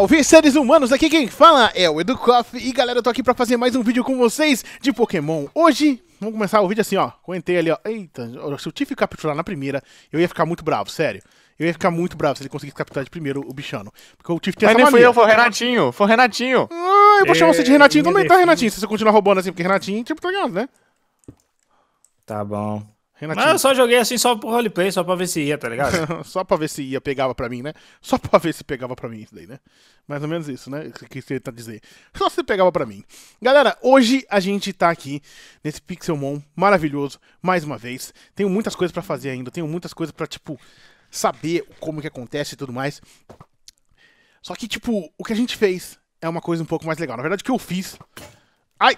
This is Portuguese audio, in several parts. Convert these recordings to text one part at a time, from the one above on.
Salve seres humanos, aqui quem fala é o Educoff e galera, eu tô aqui pra fazer mais um vídeo com vocês de Pokémon. Hoje, vamos começar o vídeo assim, ó, comentei ali, ó, eita, se o que capturar na primeira, eu ia ficar muito bravo, sério. Eu ia ficar muito bravo se ele conseguisse capturar de primeiro o bichano. Porque o Tiff tem Mas essa nem mania. fui eu, foi o Renatinho, foi o Renatinho. Ah, eu vou chamar você de Renatinho também, tá, Renatinho? Se você continuar roubando assim, porque Renatinho, é tipo, tá ligado, né? Tá bom. Renatinho. Mas eu só joguei assim só pro roleplay, só pra ver se ia, tá ligado? só pra ver se ia, pegava pra mim, né? Só pra ver se pegava pra mim isso daí, né? Mais ou menos isso, né? O que você tá dizendo. Só se pegava pra mim. Galera, hoje a gente tá aqui nesse Pixelmon maravilhoso, mais uma vez. Tenho muitas coisas pra fazer ainda, tenho muitas coisas pra, tipo, saber como que acontece e tudo mais. Só que, tipo, o que a gente fez é uma coisa um pouco mais legal. Na verdade, o que eu fiz... Ai!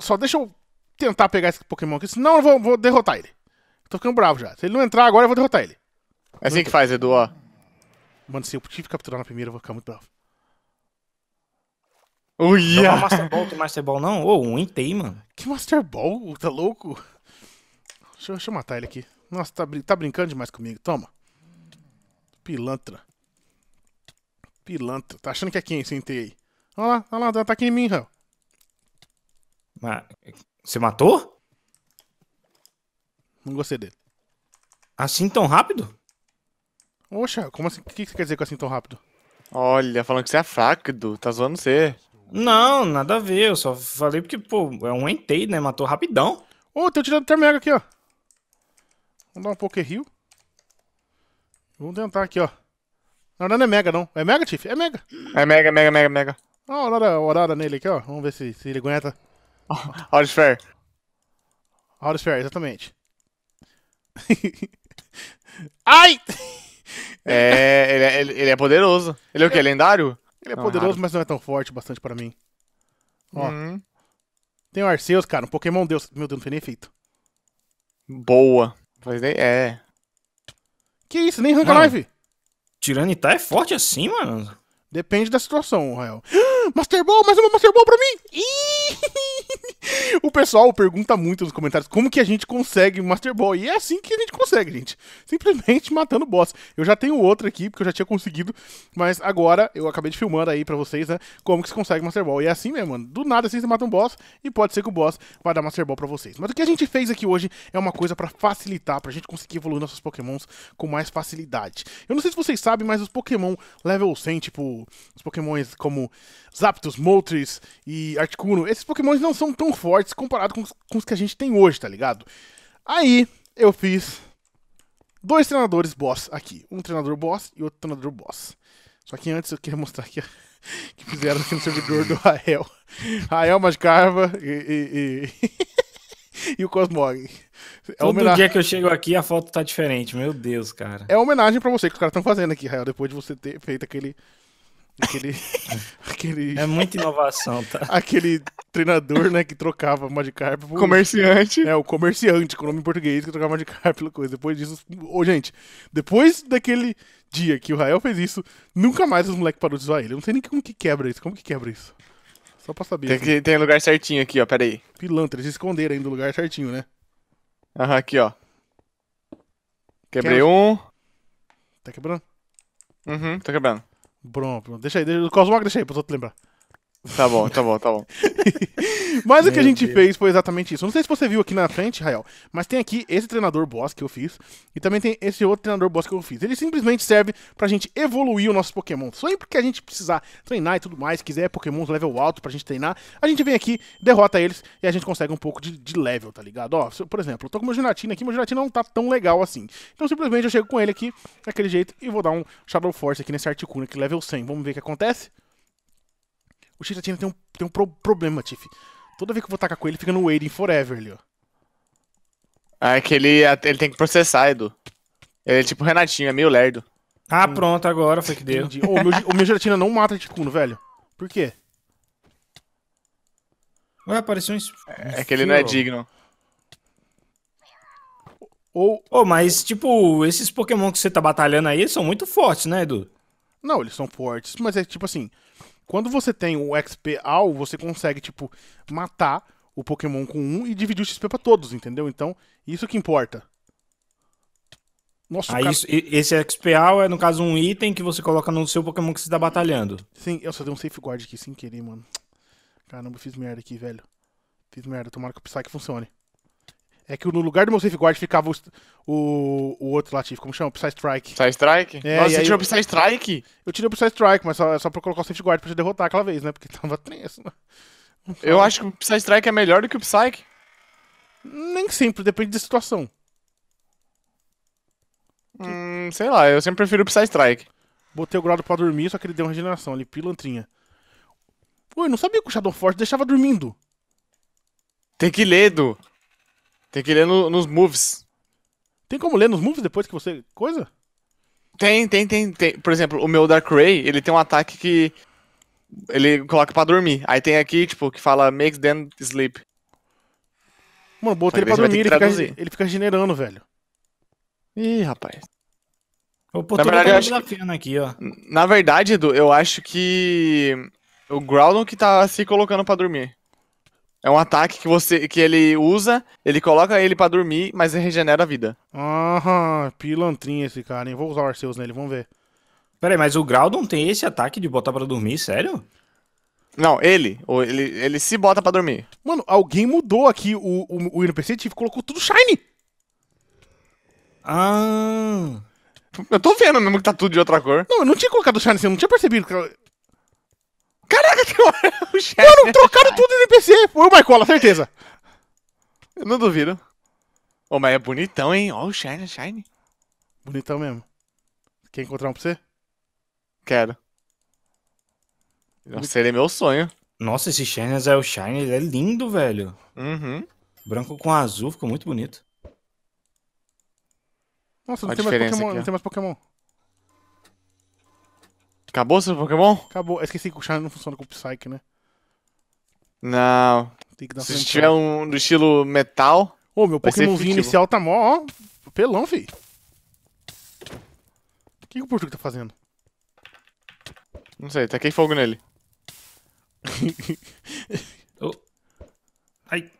Só deixa eu tentar pegar esse Pokémon aqui, senão eu vou, vou derrotar ele. Tô ficando bravo já. Se ele não entrar agora, eu vou derrotar ele. É assim que faz, Edu, ó. Mano, se eu tive capturar na primeira, eu vou ficar muito bravo. Ui! Não é ah. Master Ball, tem Master Ball não? Ô, oh, um intei, mano. Que Master Ball? Tá louco? Deixa, deixa eu matar ele aqui. Nossa, tá, tá brincando demais comigo. Toma. Pilantra. Pilantra. Tá achando que é quem esse intei aí? Olha lá, olha lá, tá aqui em mim, Raul. Mas, você matou? Não gostei dele. Assim tão rápido? Poxa, como assim? O que você quer dizer com assim tão rápido? Olha, falando que você é fraco, Edu. Tá zoando você. Não, nada a ver. Eu só falei porque, pô, é um entei, né? Matou rapidão. Ô, oh, tem um tirando termega aqui, ó. Vamos dar um poker rio Vamos tentar aqui, ó. Na verdade não é mega, não. É mega, Tiff? É mega. É mega, mega, mega, mega. Ó, olha a orada nele aqui, ó. Vamos ver se, se ele aguenta. Auris Fair. exatamente. Ai! É ele, é, ele, ele é poderoso. Ele é o quê? Lendário? Ele é não, poderoso, mas não é tão forte bastante pra mim. Ó. Uhum. Tem o Arceus, cara, um Pokémon Deus. Meu Deus, não tem nem efeito. Boa. Mas nem é. Que isso, nem arranca live. Tiranitar é forte assim, mano. Depende da situação, Rael. Master Ball, mais uma Master Ball pra mim! O pessoal pergunta muito nos comentários como que a gente consegue Master Ball. E é assim que a gente consegue, gente. Simplesmente matando boss. Eu já tenho outro aqui, porque eu já tinha conseguido. Mas agora eu acabei de filmando aí pra vocês, né? Como que se consegue Master Ball. E é assim mesmo, mano. Do nada assim você mata um boss. E pode ser que o boss vai dar Master Ball pra vocês. Mas o que a gente fez aqui hoje é uma coisa pra facilitar, pra gente conseguir evoluir nossos Pokémons com mais facilidade. Eu não sei se vocês sabem, mas os Pokémon level 100, tipo, os Pokémons como Zapdos, Moltres e Articuno, esses Pokémons não são tão fortes comparado com, com os que a gente tem hoje, tá ligado? Aí eu fiz dois treinadores boss aqui. Um treinador boss e outro treinador boss. Só que antes eu queria mostrar que, que fizeram aqui no servidor do Rael. Rael Mascarva e, e, e, e o Cosmog. É Todo homenagem... dia que eu chego aqui a foto tá diferente, meu Deus, cara. É homenagem para você que os caras estão fazendo aqui, Rael, depois de você ter feito aquele Aquele, aquele, É muita inovação, tá? Aquele treinador, né, que trocava Magikarp por... Comerciante. É, o comerciante, com o nome em português, que trocava Magikarp pela coisa. Depois disso... Ô, gente, depois daquele dia que o Rael fez isso, nunca mais os moleques pararam de zoar ele. Eu não sei nem como que quebra isso. Como que quebra isso? Só pra saber. Tem, que, assim. tem lugar certinho aqui, ó. Pera aí. Pilantra, eles esconderam aí do lugar certinho, né? Aham, aqui, ó. Quebrei Quebra. um. Tá quebrando? Uhum, tá quebrando. Pronto, pronto. Deixa aí, deixa, o Cosmog deixa aí pra eu te lembrar. Tá bom, tá bom, tá bom. mas Meu o que a gente Deus. fez foi exatamente isso. Não sei se você viu aqui na frente, Rael, mas tem aqui esse treinador boss que eu fiz e também tem esse outro treinador boss que eu fiz. Ele simplesmente serve pra gente evoluir o nosso Pokémon. Sempre que a gente precisar treinar e tudo mais, quiser Pokémon level alto pra gente treinar, a gente vem aqui, derrota eles e a gente consegue um pouco de, de level, tá ligado? Ó, por exemplo, eu tô com meu Giratina aqui, meu Giratina não tá tão legal assim. Então simplesmente eu chego com ele aqui, daquele jeito, e vou dar um Shadow Force aqui nesse Articuno aqui, level 100. Vamos ver o que acontece? O Chiratina tem um, tem um pro problema, Tiff. Toda vez que eu vou tacar com ele, ele fica no waiting forever ali, ó. Ah, é que ele, é, ele tem que processar, Edu. Ele é tipo o Renatinho, é meio lerdo. Ah, hum. pronto, agora foi que deu. Entendi. oh, o, meu, o meu Giratina não mata Ticuno, velho. Por quê? Ué, apareceu um... É, é que ele não é digno. Ou... Oh, mas, tipo, esses Pokémon que você tá batalhando aí são muito fortes, né, Edu? Não, eles são fortes, mas é tipo assim... Quando você tem o XP ao, você consegue, tipo, matar o Pokémon com um e dividir o XP pra todos, entendeu? Então, isso que importa. Nossa, ah, cara... isso, esse Al é, no caso, um item que você coloca no seu Pokémon que você tá batalhando. Sim, eu só dei um safeguard aqui sem querer, mano. Caramba, fiz merda aqui, velho. Fiz merda, tomara que o Psyche funcione. É que no lugar do meu safeguard ficava o, o, o outro Latif, como chama? Psy Strike. Psy Strike? É, Nossa, você tirou o Psy Strike? Eu tirei o Psy Strike, mas só, é só pra colocar o safeguard pra te derrotar aquela vez, né? Porque tava tenso. Né? Eu acho que o Psy Strike é melhor do que o Psyche. Nem sempre, depende da situação. Hum, sei lá, eu sempre prefiro o Psy Strike. Botei o Grado pra dormir, só que ele deu uma regeneração ali, pilantrinha. Pô, eu não sabia que o Shadow Forte deixava dormindo. Tem que ler, do. Tem que ler no, nos moves. Tem como ler nos moves depois que você. Coisa? Tem, tem, tem, tem. Por exemplo, o meu Dark Ray, ele tem um ataque que. Ele coloca pra dormir. Aí tem aqui, tipo, que fala makes them sleep. Mano, bota ele pra dormir, ele fica, ele fica generando, velho. Ih, rapaz. Na verdade, eu acho da aqui, ó. Na verdade, Edu, eu acho que o Groudon que tá se colocando pra dormir. É um ataque que você que ele usa, ele coloca ele para dormir, mas regenera a vida. Aham, pilantrinha esse cara, hein? Vou usar o Arceus nele, vamos ver. Peraí, mas o Groudon tem esse ataque de botar para dormir, sério? Não, ele, ele. Ele se bota para dormir. Mano, alguém mudou aqui o, o, o NPC e colocou tudo shiny. Ah. Eu tô vendo mesmo que tá tudo de outra cor. Não, eu não tinha colocado shiny eu não tinha percebido. Que... Caraca, que hora! É Mano, trocaram tudo de NPC! Foi o Marcola, certeza! Eu não duvido. Ô, oh, mas é bonitão, hein? Ó, oh, o Shine, Shine. Bonitão mesmo. Quer encontrar um pra você? Quero. Nossa, ele é meu sonho. Nossa, esse Shines é o Shine, ele é lindo, velho. Uhum. Branco com azul, ficou muito bonito. Nossa, não, tem mais, Pokémon, aqui, não tem mais Pokémon. Acabou seu Pokémon? Acabou. Eu esqueci que o Charme não funciona com o Psyche, né? Não. Tem que dar Se tiver um do estilo metal. Ô, meu Pokémonzinho inicial tá mó, ó. Pelão, fi. O que, que o Portugal tá fazendo? Não sei, taquei fogo nele. oh. Ai.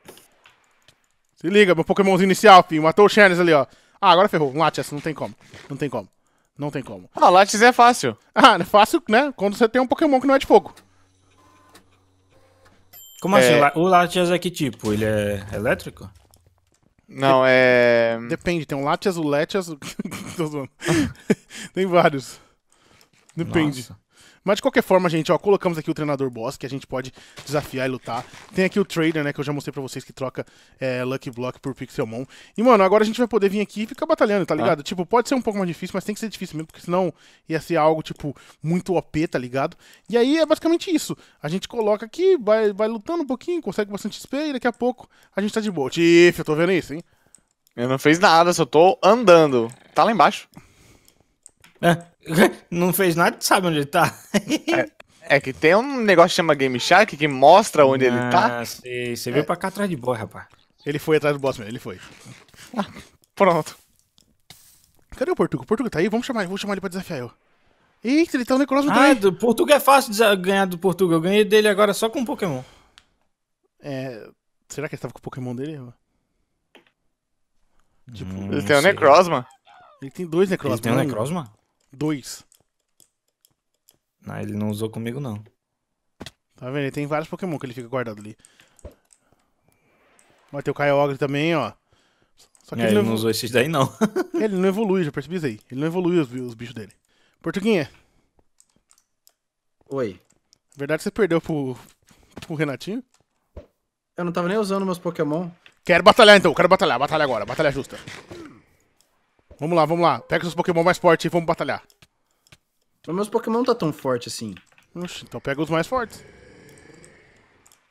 Se liga, meu Pokémonzinho inicial, filho. Matou o Shannis ali, ó. Ah, agora ferrou. Um Latias, não tem como. Não tem como. Não tem como. Ah, Lattes é fácil. Ah, é fácil, né? Quando você tem um Pokémon que não é de fogo. Como assim? é... assim? O Latias é que tipo? Ele é elétrico? Não, Dep é. Depende, tem um Latias, o Latias. tem vários. Depende. Nossa. Mas de qualquer forma, gente, ó, colocamos aqui o treinador boss, que a gente pode desafiar e lutar. Tem aqui o trader, né, que eu já mostrei pra vocês, que troca é, Lucky Block por Pixelmon. E, mano, agora a gente vai poder vir aqui e ficar batalhando, tá ah. ligado? Ah. Tipo, pode ser um pouco mais difícil, mas tem que ser difícil mesmo, porque senão ia ser algo, tipo, muito OP, tá ligado? E aí é basicamente isso. A gente coloca aqui, vai, vai lutando um pouquinho, consegue bastante XP e daqui a pouco a gente tá de boa. Tiff, eu tô vendo isso, hein? Eu não fiz nada, só tô andando. Tá lá embaixo. É. Não fez nada, sabe onde ele tá. É, é que tem um negócio que chama Game Shark que mostra onde ah, ele tá. Ah, sei. Você veio é. pra cá atrás de boy, rapaz. Ele foi atrás do boss mesmo, ele foi. Ah, pronto. Cadê o Portugal? O Portugal tá aí? Vamos chamar, vou chamar ele pra desafiar eu. Eita, ele tá no Necrozma ah, também. Do Portugal é fácil ganhar do Portugal. Eu ganhei dele agora só com um Pokémon. É. Será que ele tava com o Pokémon dele? Tipo, ele tem o um Necrozma. Ele tem dois Necrozma. Ele tem um Necrozma? Dois. Não, ele não usou comigo, não. Tá vendo? Ele tem vários Pokémon que ele fica guardado ali. Vai ter o Kyogre também, ó. Só que é, ele, não, ele não usou esses daí, não. ele não evolui, já percebi isso aí. Ele não evolui os, os bichos dele. Portuguinha. Oi. Verdade você perdeu pro, pro Renatinho? Eu não tava nem usando meus Pokémon. Quero batalhar então, quero batalhar, batalha agora, batalha justa. Vamos lá, vamos lá. Pega seus Pokémon mais fortes e vamos batalhar. Mas meus Pokémon não tá tão forte assim. Oxe, então pega os mais fortes.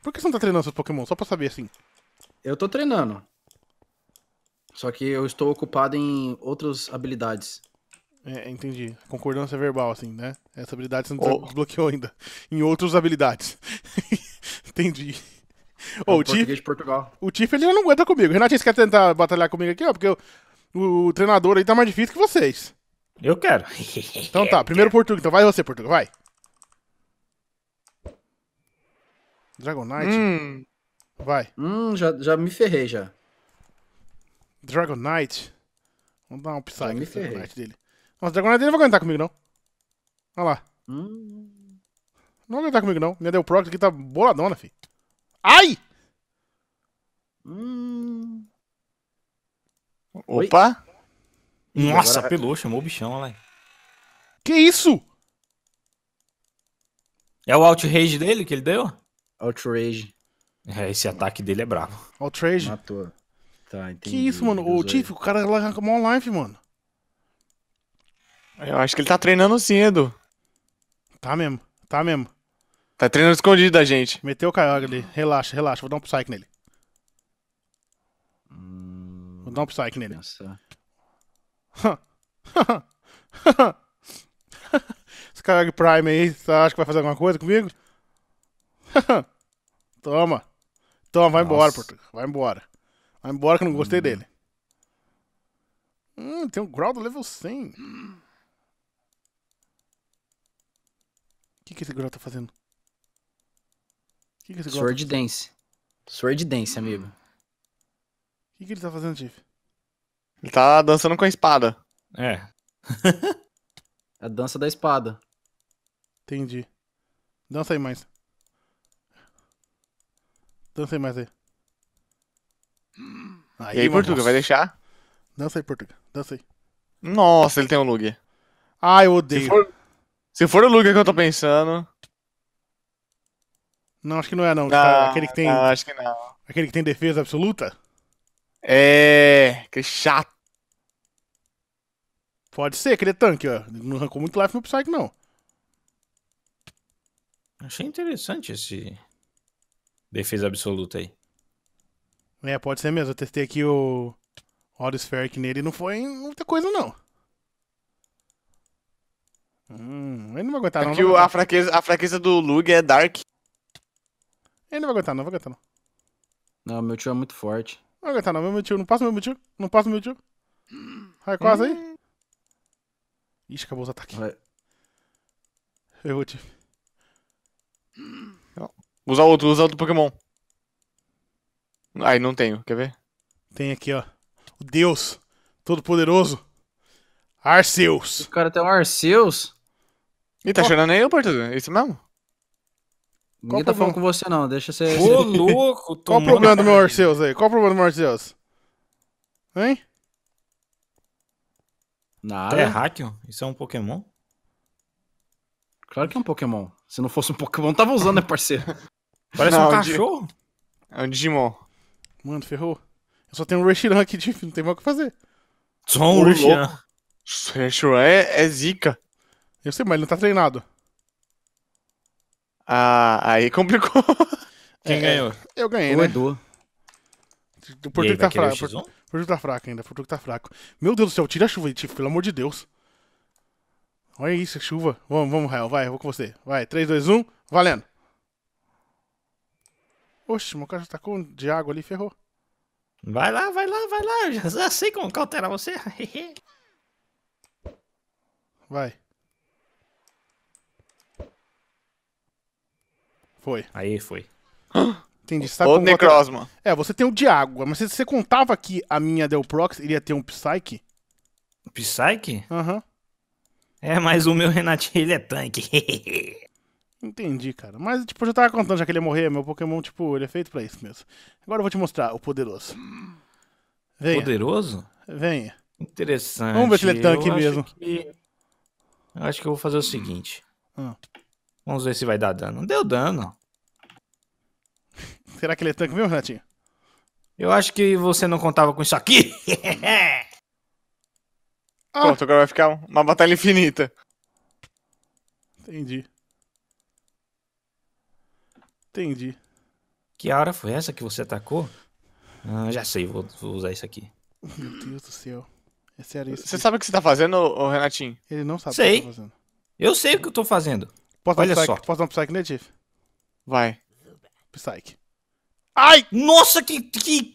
Por que você não tá treinando seus Pokémon? Só pra saber assim. Eu tô treinando. Só que eu estou ocupado em outras habilidades. É, entendi. Concordância verbal, assim, né? Essa habilidade você não oh. desbloqueou ainda. Em outras habilidades. entendi. É oh, o Tiff. O Tiff ele não aguenta comigo. Renatinho, você quer tentar batalhar comigo aqui, ó? Porque eu, o treinador aí tá mais difícil que vocês. Eu quero. Então tá, primeiro Portugal. Então vai você, Portugal, vai. Dragonite. Hum. Vai. Hum, já, já me ferrei já. Dragonite. Vamos dar um psyche no Dragonite dele. Nossa, o Dragonite dele não vai aguentar comigo, não. Olha lá. Hum. Não vai aguentar comigo, não. Minha deu Prox aqui tá boladona, fi. Ai! Hum. Opa! Oi. Nossa, Agora... pelou, chamou o bichão, olha lá. Que isso? É o outrage dele que ele deu? Outrage. É, esse ataque dele é bravo. Outrage? Matou. Tá, entendi. Que isso, mano? O Tiff, o cara lá com uma life, mano. Eu acho que ele tá treinando Edu. Tá mesmo, tá mesmo. Tá treinando escondido da gente. Meteu o Kyogre ali. Relaxa, relaxa. Vou dar um psyche nele. Hum. Dá um psyche nele. Nossa. Esse cara de Prime aí, você acha que vai fazer alguma coisa comigo? Toma. Toma, vai Nossa. embora, Portugal. Vai embora. Vai embora que eu não gostei hum. dele. Hum, tem um grau do level 100. O que, que esse grau tá fazendo? Que que tá Sword tá Dance. Sword Dance, amigo. O que, que ele tá fazendo, Tiff? Ele tá dançando com a espada. É. a é dança da espada. Entendi. Dança aí mais. Dança aí mais aí. aí e aí, Portuga, vai deixar? Dança aí, Portuga. Dança aí. Nossa, ele tem um lug. Ah, eu odeio. Se for, se for o lug que eu tô pensando. Não, acho que não é, não. não ah, tá, Aquele que tem. Não, ah, acho que não. Aquele que tem defesa absoluta? É. Que chato. Pode ser, aquele tanque, ó. Não arrancou muito life no Psyche, não. Achei interessante esse. Defesa absoluta aí. É, pode ser mesmo. Eu testei aqui o. Odd Spheric nele não foi muita coisa, não. Hum, ele não vai aguentar, não. Aqui vai a, fraqueza, a fraqueza do Lug é Dark. Ele não vai aguentar, não, vai aguentar, não. Não, meu tio é muito forte. Não aguentar não, meu tio. Não passa meu motivo. Não passa meu tio. Vai, quase aí. Ixi, acabou os ataques. Ferrou o usar Usa outro, usa outro Pokémon. Ai, não tenho, quer ver? Tem aqui, ó. O Deus Todo-Poderoso. Arceus. O cara tem um Arceus? Ih, tá oh. chorando aí, português, Isso mesmo? Ninguém tá falando com você, não. Deixa você. Ô, louco, Qual o problema do meu Arceus aí? Qual o problema do meu Arceus? Hein? Nada. Terráqueo? É Isso é um Pokémon? Claro que é um Pokémon. Se não fosse um Pokémon, tava usando, né, parceiro? Parece não, um é cachorro. É um Digimon. Mano, ferrou. Eu só tenho um Reshiram aqui, tipo, não tem mais o que fazer. Só um Reshiram. Reshiram é, é zica. Eu sei, mas ele não tá treinado. Ah, aí complicou. Quem é, ganhou? Eu ganhei, o né? Edu. O Portugal tá fraco. O Portugal tá fraco ainda. O Portugal tá fraco. Meu Deus do céu, tira a chuva, Tiff, pelo amor de Deus. Olha isso, chuva. Vamos, vamos, Rael. Vai, eu vou com você. Vai, 3, 2, 1, valendo. Oxe, meu cara já tacou tá de água ali, ferrou. Vai lá, vai lá, vai lá. Eu já sei como cautelar você. vai. Foi. Aí foi. Entendi. Você sabe o como É, você tem o água, mas você, você contava que a minha Del Prox iria ter um Psyche? Psyche? Aham. Uhum. É, mas o meu Renatinho, ele é tanque. Entendi, cara. Mas, tipo, eu já tava contando já que ele ia morrer. Meu Pokémon, tipo, ele é feito pra isso mesmo. Agora eu vou te mostrar o poderoso. Venha. Poderoso? Venha. Interessante. Vamos ver se ele é tanque eu mesmo. Acho que... Eu acho que eu vou fazer o seguinte. Hum. Vamos ver se vai dar dano. Deu dano. Será que ele é tanque mesmo, Renatinho? Eu acho que você não contava com isso aqui. ah. Pronto, agora vai ficar uma batalha infinita. Entendi. Entendi. Que hora foi essa que você atacou? Ah, já sei, vou, vou usar isso aqui. Meu Deus do céu. É sério isso. Você sabe o que você tá fazendo, Renatinho? Ele não sabe sei. o que tá fazendo. Eu sei o que eu tô fazendo. Posso Olha só. Posso dar um Psyche nele, Chief? Vai. Psyche. Ai! Nossa, que. que...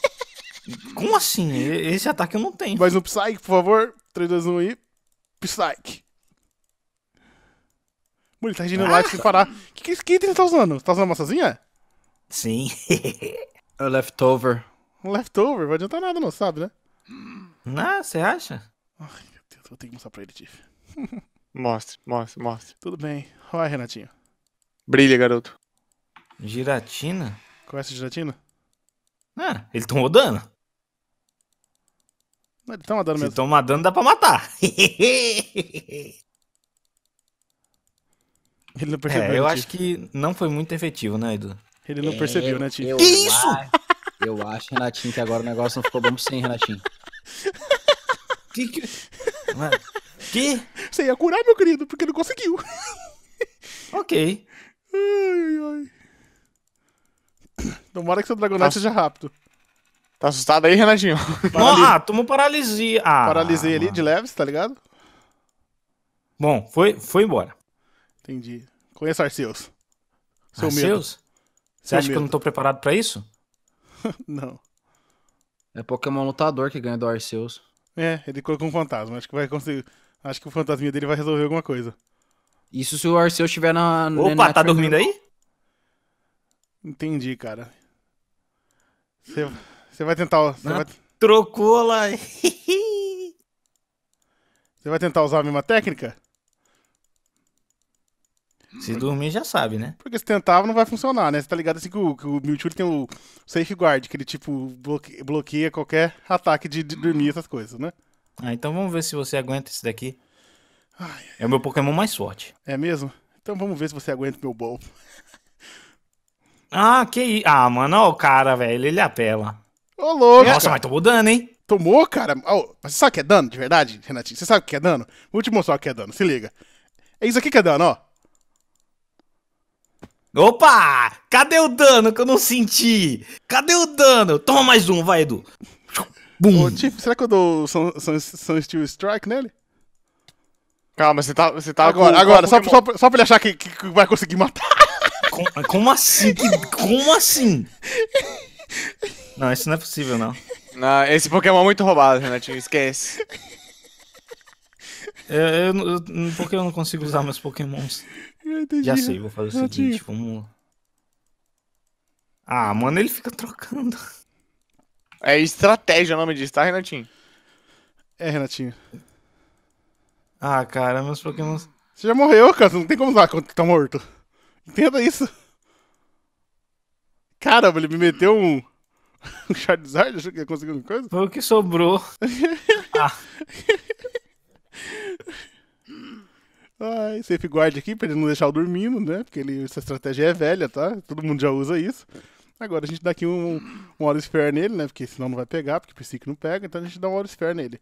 Como assim? Esse ataque eu não tenho. Mais um Psyche, por favor. 3, 2, 1 e. Psyche. Mano, ele tá regenerando ah, life sem parar. Que, que, que ele tá usando? Você tá usando uma maçãzinha? Sim. é leftover. Leftover? Vai adiantar nada, não, sabe, né? Ah, você acha? Ai, meu Deus, vou ter que mostrar pra ele, Tiff. Mostre, mostre, mostre. Tudo bem. Vai, Renatinho. Brilha, garoto. Giratina? Conhece a giratina? Ah, ele estão rodando. ele Eles dano mesmo. Se mesmo. dano, dá pra matar. Ele não é, percebeu. é, eu né, acho que não foi muito efetivo, né, Edu? Ele não percebeu, é, né, tio? Que isso? eu acho, Renatinho, que agora o negócio não ficou bom sem, Renatinho. Que que... Mano, quê? Você ia curar, meu querido, porque não conseguiu. Ok. Ai, ai, ai. Tomara que seu dragonete tá. seja rápido. Tá assustado aí, Renatinho? Não, ah, tomou paralisia. Ah, Paralisei ah, ali mano. de leves, tá ligado? Bom, foi, foi embora. Entendi. Conheço Arceus. Seu Arceus? Você acha medo. que eu não tô preparado pra isso? não. É Pokémon lutador que ganha do Arceus. É, ele colocou um fantasma. Acho que vai conseguir. Acho que o fantasminha dele vai resolver alguma coisa. Isso se o Arceus estiver na. Opa, na tá dormindo aí? Entendi, cara. Você vai tentar. Cê vai... Trocou lá. Você vai tentar usar a mesma técnica? Se dormir, já sabe, né? Porque se tentava, não vai funcionar, né? Você tá ligado assim que o, que o Mewtwo tem o safeguard, que ele, tipo, bloqueia, qualquer ataque de, de dormir, essas coisas, né? Ah, então vamos ver se você aguenta esse daqui. Ai, é o meu Pokémon mais forte. É mesmo? Então vamos ver se você aguenta meu bom. ah, que isso. Ah, mano, ó o cara, velho. Ele apela. Ô, louco. Nossa, mas tomou dano, hein? Tomou, cara? Oh, mas você sabe o que é dano, de verdade, Renatinho? Você sabe o que é dano? Vou te mostrar o que é dano, se liga. É isso aqui que é dano, ó. Opa! Cadê o dano que eu não senti? Cadê o dano? Toma mais um, vai, Edu. Bum. Ô, tipo, será que eu dou Sun, Sun, Steel Strike nele? Calma, você tá, você tá agora, com, agora, só, só, só pra ele achar que, que vai conseguir matar. Com, como assim? Que, como assim? Não, isso não é possível, não. Não, esse Pokémon é muito roubado, Renatinho, esquece. Eu, eu, eu, por que eu não consigo usar meus Pokémons? Já sei, vou fazer o seguinte, vamos. Ah, mano, ele fica trocando. É estratégia o nome disso, tá, Renatinho? É, Renatinho. Ah, cara, meus pokémons... Você já morreu, cara. não tem como usar quando tá morto. Entenda isso. Caramba, ele me meteu um... Um Charizard? Achou que ia conseguir alguma coisa? Foi o que sobrou. ah. Ai, safe guard aqui pra ele não deixar eu dormindo, né? Porque ele, essa estratégia é velha, tá? Todo mundo já usa isso. Agora a gente dá aqui um, um Holosphere nele, né? Porque senão não vai pegar, porque o Psyche não pega, então a gente dá um Holosphere nele.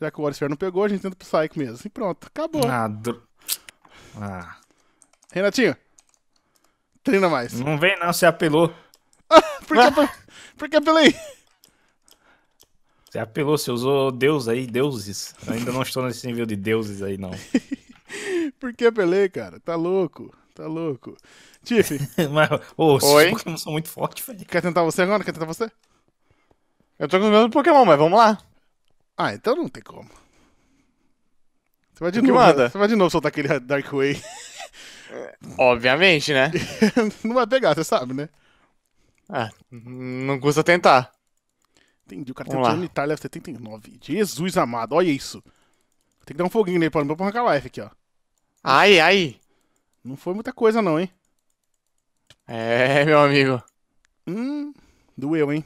Já que o Holosphere não pegou, a gente tenta pro Psyche mesmo. E pronto, acabou. Ah, ah. Renatinho, treina mais. Não vem não, você apelou. por que, apelei? Você apelou, você usou Deus aí, deuses. Eu ainda não estou nesse nível de deuses aí, não. por que apelei, cara? Tá louco. Tá louco. Tiff. Mas, ô, os Pokémon são muito fortes, velho. Quer tentar você agora? Quer tentar você? Eu tô com o mesmo Pokémon, mas vamos lá. Ah, então não tem como. Você vai de novo. Manda? Você vai de novo soltar aquele Dark Way Obviamente, né? não vai pegar, você sabe, né? Ah, não custa tentar. Entendi, o cara Vamos tem um lá. 79. Jesus amado, olha isso. Tem que dar um foguinho nele pra, pra arrancar life aqui, ó. Ai, ai. Não foi muita coisa, não, hein? É, meu amigo. Hum, doeu, hein?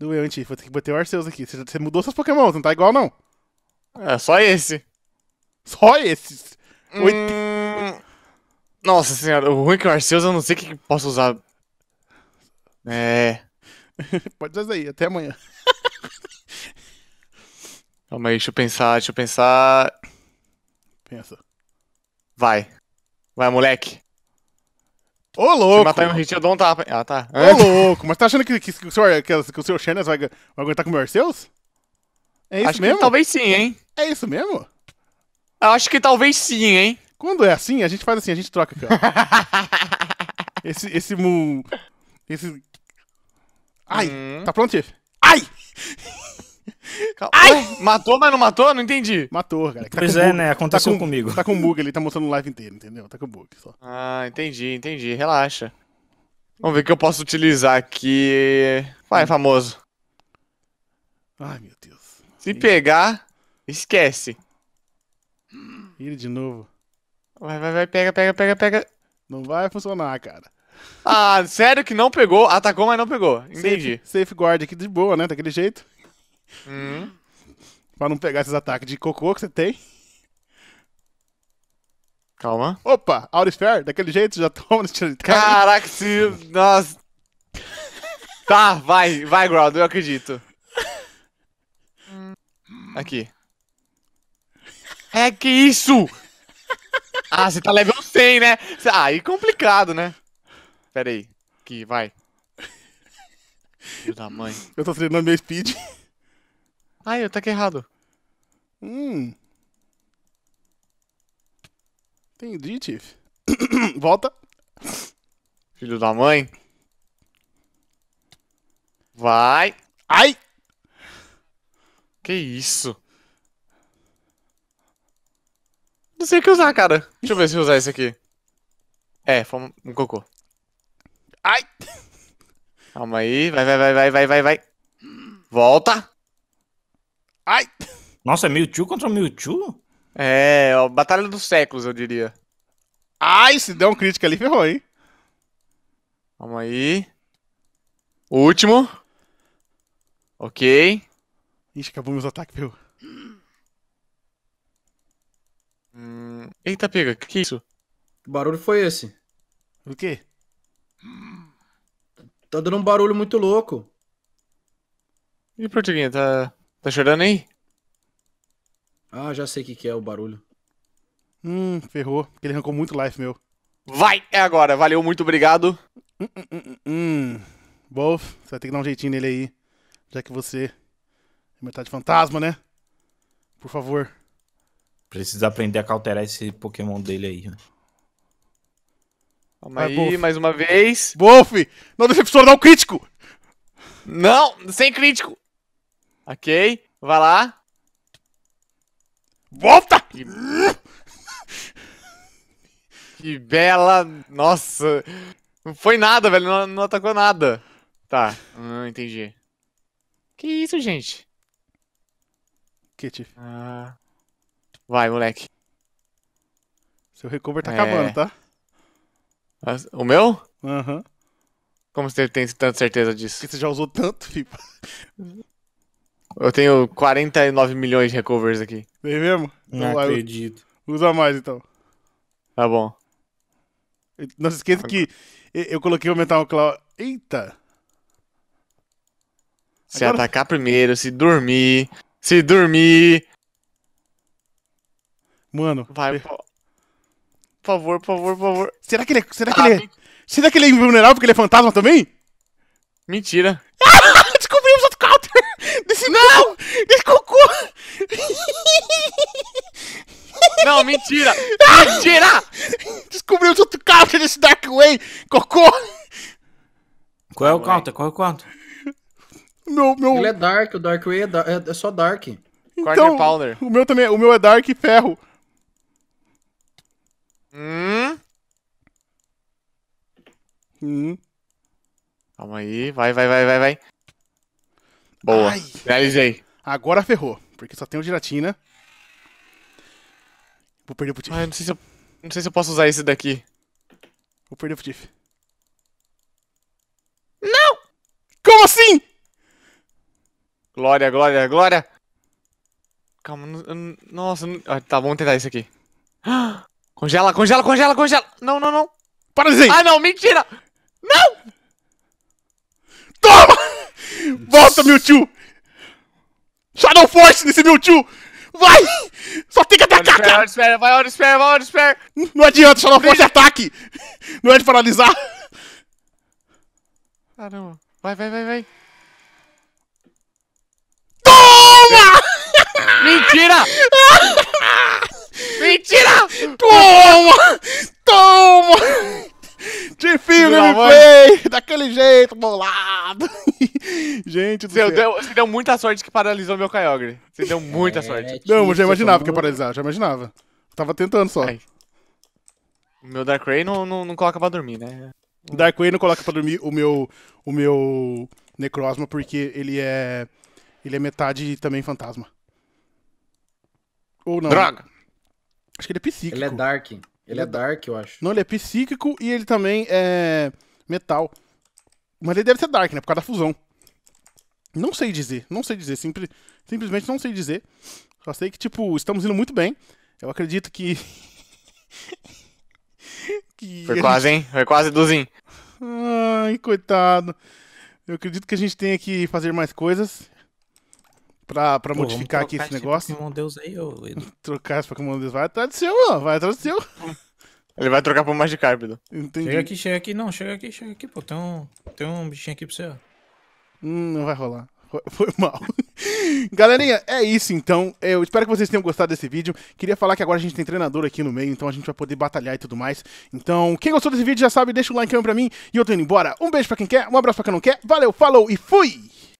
Doeu, hein, Tiff? Vou ter que bater o Arceus aqui. Você, mudou seus Pokémon, não tá igual, não. É, só esse. Só esses? Hum... Nossa senhora, o ruim é que o Arceus eu não sei o que, que posso usar. É. Pode usar aí, até amanhã. Calma aí, deixa eu pensar, deixa eu pensar. Pensa. Vai. Vai, moleque. Ô, louco! Se matar um hit, eu dou um tapa. Ah, tá. Ô, é. louco! Mas tá achando que, que, que, o, senhor, que, que o seu Xenas vai, vai aguentar com o Merceus? É isso acho mesmo? Que talvez sim, hein? É isso mesmo? Eu acho que talvez sim, hein? Quando é assim, a gente faz assim, a gente troca aqui, ó. esse, esse mu... Esse... Hum. Ai, hum. tá pronto, chefe? Ai! Ai! matou, mas não matou? Não entendi. Matou, cara. Tá pois é, bug. né? Aconteceu tá com, comigo. Tá com bug, ele tá mostrando o live inteiro, entendeu? Tá com bug só. Ah, entendi, entendi. Relaxa. Vamos ver o que eu posso utilizar aqui. Vai, famoso. Ai, meu Deus. Se pegar, esquece. Ele de novo. Vai, vai, vai, pega, pega, pega, pega. Não vai funcionar, cara. Ah, sério que não pegou? Atacou, mas não pegou. Entendi. Safe, safeguard aqui de boa, né? Daquele jeito. Hum. pra não pegar esses ataques de cocô que você tem. Calma. Opa, Aurisphere, daquele jeito, já toma no tiro de Caraca, se. Nossa. tá, vai, vai, Ground, eu acredito. Aqui. É que isso! Ah, você tá level 100, né? Ah, aí complicado, né? Pera aí. Aqui, vai. Filho da mãe. Eu tô treinando meu speed. Ai, eu taquei errado. Hum. Entendi, Tiff. Volta. Filho da mãe. Vai. Ai! Que isso? Não sei o que usar, cara. Deixa eu ver se eu usar esse aqui. É, foi um cocô. Ai! Calma aí. Vai, vai, vai, vai, vai, vai, vai. Volta! Ai! Nossa, é Mewtwo contra Mewtwo? É, ó, batalha dos séculos, eu diria. Ai, se der um crítico ali, ferrou, hein? Vamos aí. O último. Ok. Ixi, acabou meus ataques, viu? Hum, eita, pega, que que é isso? Que barulho foi esse? O quê? Tá dando um barulho muito louco. E, Portiguinha, tá... Tá chorando aí? Ah, já sei o que, que é o barulho. Hum, ferrou. Porque ele arrancou muito life, meu. Vai! É agora. Valeu, muito obrigado. Hum, hum, hum, hum. hum. Wolf, você vai ter que dar um jeitinho nele aí. Já que você é metade fantasma, né? Por favor. Precisa aprender a cauterar esse Pokémon dele aí. Né? Calma Vai, aí, Wolf. mais uma vez. Wolf! Não decepciona, não crítico! Não, sem crítico! Ok? Vai lá. Volta! Que... que, bela. Nossa. Não foi nada, velho. Não, não atacou nada. Tá, não entendi. Que isso, gente? Que, Tiff? Ah... Vai, moleque. Seu recover tá é... acabando, tá? o meu? Aham. Uhum. Como você tem tanta certeza disso? Porque você já usou tanto, Fipa. Eu tenho 49 milhões de recovers aqui. Tem mesmo? Então não então, acredito. Usa mais então. Tá bom. Não se esqueça que eu coloquei o Metal Claw. Eita! Se Agora... atacar primeiro, se dormir. Se dormir. Mano. Vai, per... por favor, por favor, por favor. Será que ele é. Será que ah, ele é... Será que ele é invulnerável porque ele é fantasma também? Mentira. Desse não! Cocô. cocô! Não, mentira! Ah! Mentira! Descobriu o outro counter desse Dark Way! Cocô! Qual é o counter? Qual é o counter? Meu, meu... Ele é Dark, o Dark Way é, da... é, é só Dark. Então, Powder. O meu também, o meu é Dark e Ferro. Hum? Hum. Calma aí, vai, vai, vai, vai, vai. Boa. Realizei. Agora ferrou, porque só tem o Giratina. Vou perder o Putif. Ai, não sei, se eu, não sei se eu posso usar esse daqui. Vou perder o Putif. Não! Como assim? Glória, glória, glória. Calma, nossa. ah, tá, vamos tentar esse aqui. Congela, congela, congela, congela. Não, não, não. Paralisei. Ah, não, mentira. Não! Volta, Mewtwo! Shadow Force nesse Mewtwo! Vai! Só tem que atacar, Vai, Espera, vai, hora, espera, vai, hora, espera! Não adianta, Shadow Force ataque! Não é de paralisar! Caramba. Vai, vai, vai, vai. Toma! Mentira! Mentira! Toma! Toma! De filme ele Daquele jeito, bolado! gente do Você céu. Deu, você deu muita sorte que paralisou meu Kyogre. Você deu muita é, sorte. É não, eu já imaginava que ia paralisar, já imaginava. Tava tentando só. Ai. O meu Darkrai não, não, não coloca pra dormir, né? O Darkrai não coloca pra dormir o meu, o meu Necrosma porque ele é. Ele é metade também fantasma. Ou não. Droga! Acho que ele é psíquico. Ele é Dark. Ele, é, é Dark, eu acho. Não, ele é psíquico e ele também é metal. Mas ele deve ser Dark, né? Por causa da fusão. Não sei dizer, não sei dizer. Simpli... Simplesmente não sei dizer. Só sei que, tipo, estamos indo muito bem. Eu acredito que. que Foi quase, hein? Foi quase, Duzinho. Ai, coitado. Eu acredito que a gente tenha que fazer mais coisas pra, pra Pô, modificar aqui esse negócio. Pokémon Deus aí, ô Edu. trocar esse Pokémon Deus. Vai atrás do seu, mano. Vai atrás do seu. Ele vai trocar pro Magikarp, Entendi. Chega aqui, chega aqui. Não, chega aqui, chega aqui, pô. Tem um, tem um bichinho aqui pra você, ó. Hum, não vai rolar. Foi mal. Galerinha, é isso então. Eu espero que vocês tenham gostado desse vídeo. Queria falar que agora a gente tem treinador aqui no meio, então a gente vai poder batalhar e tudo mais. Então, quem gostou desse vídeo já sabe, deixa o like pra mim e eu tô indo embora. Um beijo pra quem quer, um abraço pra quem não quer. Valeu, falou e fui!